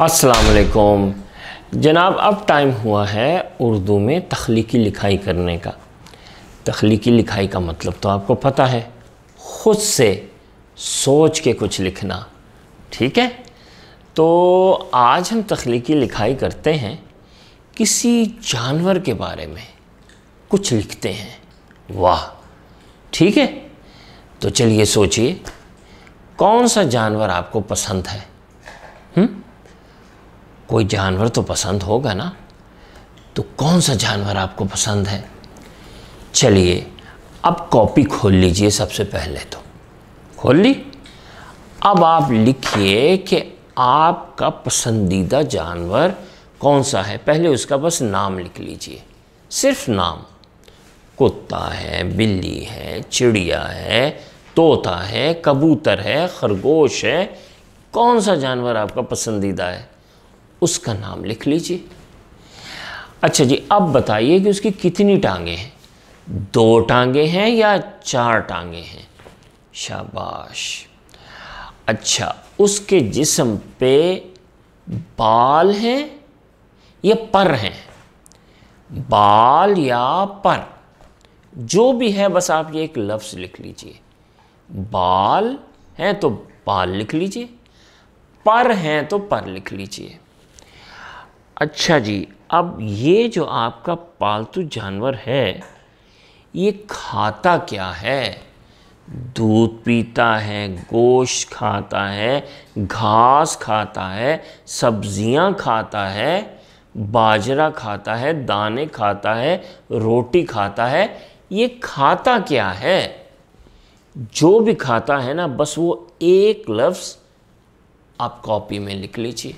असलकुम जनाब अब टाइम हुआ है उर्दू में तख्लीकी लिखाई करने का तख्लीकी लिखाई का मतलब तो आपको पता है ख़ुद से सोच के कुछ लिखना ठीक है तो आज हम तख्लीकी लिखाई करते हैं किसी जानवर के बारे में कुछ लिखते हैं वाह ठीक है तो चलिए सोचिए कौन सा जानवर आपको पसंद है हुँ? कोई जानवर तो पसंद होगा ना तो कौन सा जानवर आपको पसंद है चलिए अब कॉपी खोल लीजिए सबसे पहले तो खोल ली अब आप लिखिए कि आपका पसंदीदा जानवर कौन सा है पहले उसका बस नाम लिख लीजिए सिर्फ नाम कुत्ता है बिल्ली है चिड़िया है तोता है कबूतर है खरगोश है कौन सा जानवर आपका पसंदीदा है उसका नाम लिख लीजिए अच्छा जी अब बताइए कि उसकी कितनी टांगे हैं दो टांगे हैं या चार टांगे हैं शाबाश अच्छा उसके जिसम पे बाल हैं या पर हैं बाल या पर जो भी है बस आप ये एक लफ्ज़ लिख लीजिए बाल हैं तो बाल लिख लीजिए पर हैं तो पर लिख लीजिए अच्छा जी अब ये जो आपका पालतू जानवर है ये खाता क्या है दूध पीता है गोश्त खाता है घास खाता है सब्जियां खाता है बाजरा खाता है दाने खाता है रोटी खाता है ये खाता क्या है जो भी खाता है ना बस वो एक लफ्ज़ आप कॉपी में लिख लीजिए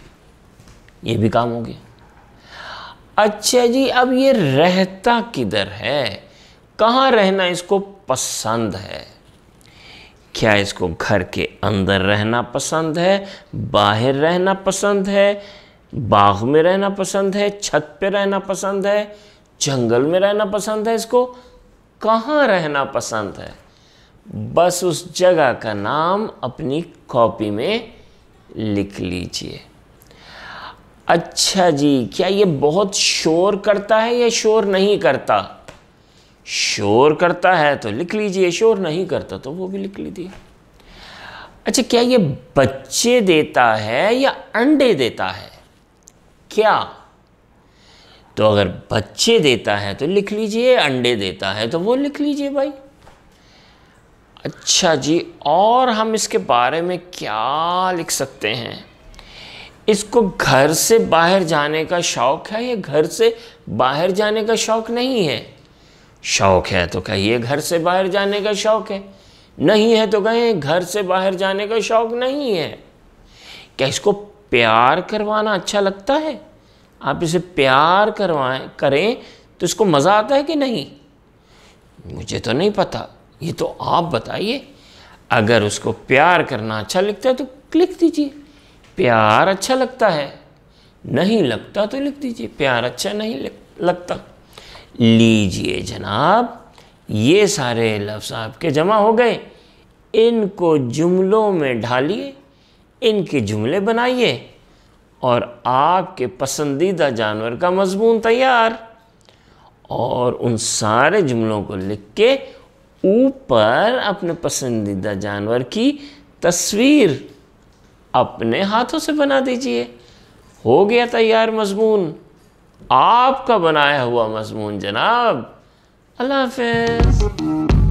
ये भी काम हो गया अच्छा जी अब ये रहता किधर है कहाँ रहना इसको पसंद है क्या इसको घर के अंदर रहना पसंद है बाहर रहना पसंद है बाग में रहना पसंद है छत पे रहना पसंद है जंगल में रहना पसंद है इसको कहाँ रहना पसंद है बस उस जगह का नाम अपनी कॉपी में लिख लीजिए अच्छा जी क्या ये बहुत शोर करता है या शोर नहीं करता शोर करता है तो लिख लीजिए शोर नहीं करता तो वो भी लिख लीजिए अच्छा क्या ये बच्चे देता है या अंडे देता है क्या तो अगर बच्चे देता है तो लिख लीजिए अंडे देता है तो वो लिख लीजिए भाई अच्छा जी और हम इसके बारे में क्या लिख सकते हैं इसको घर से बाहर जाने का शौक़ है या घर से बाहर जाने का शौक़ नहीं है शौक़ है तो कहिए घर से बाहर जाने का शौक़ है नहीं है तो कहें घर से बाहर जाने का शौक़ नहीं है क्या इसको प्यार करवाना अच्छा लगता है आप इसे प्यार करवाएं करें तो इसको मज़ा आता है कि नहीं मुझे तो नहीं पता ये तो आप बताइए अगर उसको प्यार करना अच्छा लगता है तो लिख दीजिए प्यार अच्छा लगता है नहीं लगता तो लिख दीजिए प्यार अच्छा नहीं लगता लीजिए जनाब ये सारे लफ्ज़ आपके जमा हो गए इनको जुमलों में ढालिए इनके जुमले बनाइए और आपके पसंदीदा जानवर का मजमून तैयार और उन सारे जुमलों को लिख के ऊपर अपने पसंदीदा जानवर की तस्वीर अपने हाथों से बना दीजिए हो गया तैयार मजमून आपका बनाया हुआ मजमून जनाब अल्लाह हाफ